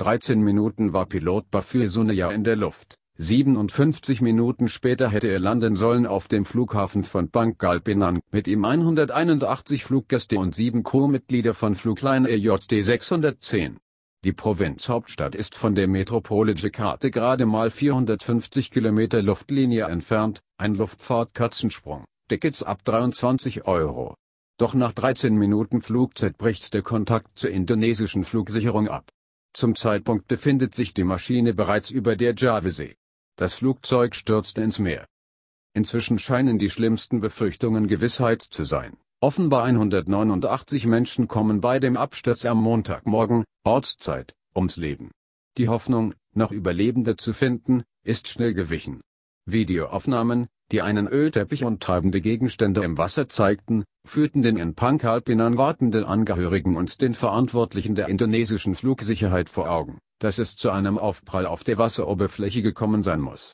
13 Minuten war Pilot Bafir Sunaya in der Luft. 57 Minuten später hätte er landen sollen auf dem Flughafen von Bangal Penang, mit ihm 181 Fluggäste und sieben Co-Mitglieder von Flugline EJD 610. Die Provinzhauptstadt ist von der Metropole Jakarta gerade mal 450 Kilometer Luftlinie entfernt, ein Luftfahrtkatzensprung, Tickets ab 23 Euro. Doch nach 13 Minuten Flugzeit bricht der Kontakt zur indonesischen Flugsicherung ab. Zum Zeitpunkt befindet sich die Maschine bereits über der Javesee. Das Flugzeug stürzte ins Meer. Inzwischen scheinen die schlimmsten Befürchtungen Gewissheit zu sein. Offenbar 189 Menschen kommen bei dem Absturz am Montagmorgen, Ortszeit, ums Leben. Die Hoffnung, noch Überlebende zu finden, ist schnell gewichen. Videoaufnahmen, die einen Ölteppich und treibende Gegenstände im Wasser zeigten, führten den in Pankalpinan wartenden Angehörigen und den Verantwortlichen der indonesischen Flugsicherheit vor Augen, dass es zu einem Aufprall auf der Wasseroberfläche gekommen sein muss.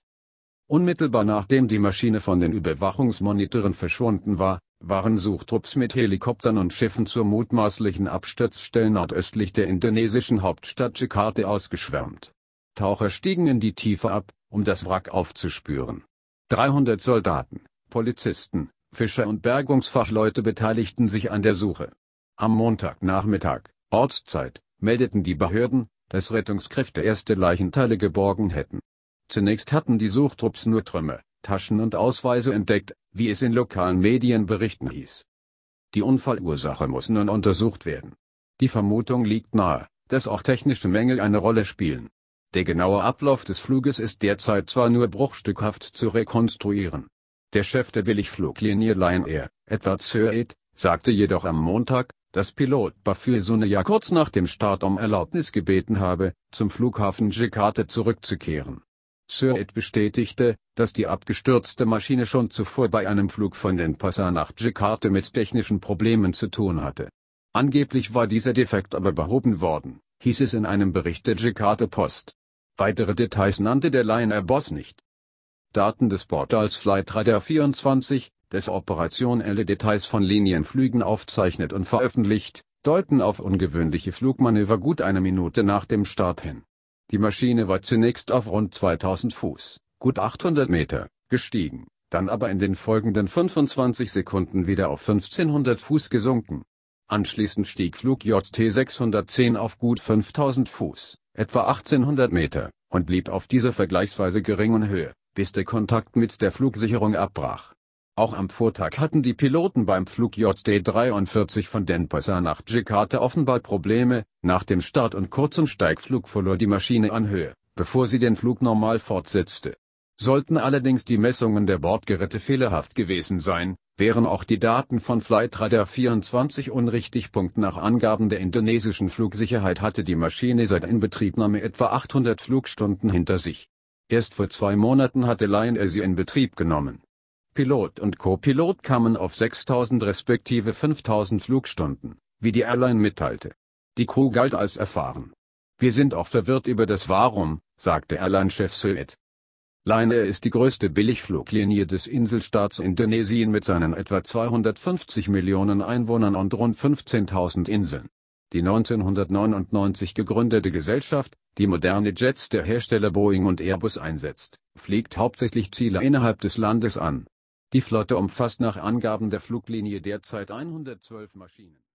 Unmittelbar nachdem die Maschine von den Überwachungsmonitoren verschwunden war, waren Suchtrupps mit Helikoptern und Schiffen zur mutmaßlichen Absturzstelle nordöstlich der indonesischen Hauptstadt Jakarta ausgeschwärmt. Taucher stiegen in die Tiefe ab, um das Wrack aufzuspüren. 300 Soldaten, Polizisten, Fischer und Bergungsfachleute beteiligten sich an der Suche. Am Montagnachmittag, Ortszeit, meldeten die Behörden, dass Rettungskräfte erste Leichenteile geborgen hätten. Zunächst hatten die Suchtrupps nur Trümmer, Taschen und Ausweise entdeckt, wie es in lokalen Medien berichten hieß. Die Unfallursache muss nun untersucht werden. Die Vermutung liegt nahe, dass auch technische Mängel eine Rolle spielen der genaue Ablauf des Fluges ist derzeit zwar nur bruchstückhaft zu rekonstruieren. Der Chef der Billigfluglinie Lion Air, Edward Söet, sagte jedoch am Montag, dass Pilot Bafür Suneja kurz nach dem Start um Erlaubnis gebeten habe, zum Flughafen Jakarta zurückzukehren. Söet bestätigte, dass die abgestürzte Maschine schon zuvor bei einem Flug von den Denpasar nach Jakarta mit technischen Problemen zu tun hatte. Angeblich war dieser Defekt aber behoben worden, hieß es in einem Bericht der Jakarta Post. Weitere Details nannte der Liner Boss nicht. Daten des Portals Flightradar 24, das operationelle Details von Linienflügen aufzeichnet und veröffentlicht, deuten auf ungewöhnliche Flugmanöver gut eine Minute nach dem Start hin. Die Maschine war zunächst auf rund 2000 Fuß, gut 800 Meter, gestiegen, dann aber in den folgenden 25 Sekunden wieder auf 1500 Fuß gesunken. Anschließend stieg Flug JT610 auf gut 5000 Fuß, etwa 1800 Meter, und blieb auf dieser vergleichsweise geringen Höhe, bis der Kontakt mit der Flugsicherung abbrach. Auch am Vortag hatten die Piloten beim Flug JT43 von Denpasar nach Jakarta offenbar Probleme, nach dem Start und kurzem Steigflug verlor die Maschine an Höhe, bevor sie den Flug normal fortsetzte. Sollten allerdings die Messungen der Bordgeräte fehlerhaft gewesen sein, wären auch die Daten von Flightradar 24 unrichtig. Nach Angaben der indonesischen Flugsicherheit hatte die Maschine seit Inbetriebnahme etwa 800 Flugstunden hinter sich. Erst vor zwei Monaten hatte Lion Air sie in Betrieb genommen. Pilot und Co-Pilot kamen auf 6000 respektive 5000 Flugstunden, wie die Airline mitteilte. Die Crew galt als erfahren. Wir sind auch verwirrt über das Warum, sagte Airline-Chef Suet. Lion Air ist die größte Billigfluglinie des Inselstaats Indonesien mit seinen etwa 250 Millionen Einwohnern und rund 15.000 Inseln. Die 1999 gegründete Gesellschaft, die moderne Jets der Hersteller Boeing und Airbus einsetzt, fliegt hauptsächlich Ziele innerhalb des Landes an. Die Flotte umfasst nach Angaben der Fluglinie derzeit 112 Maschinen.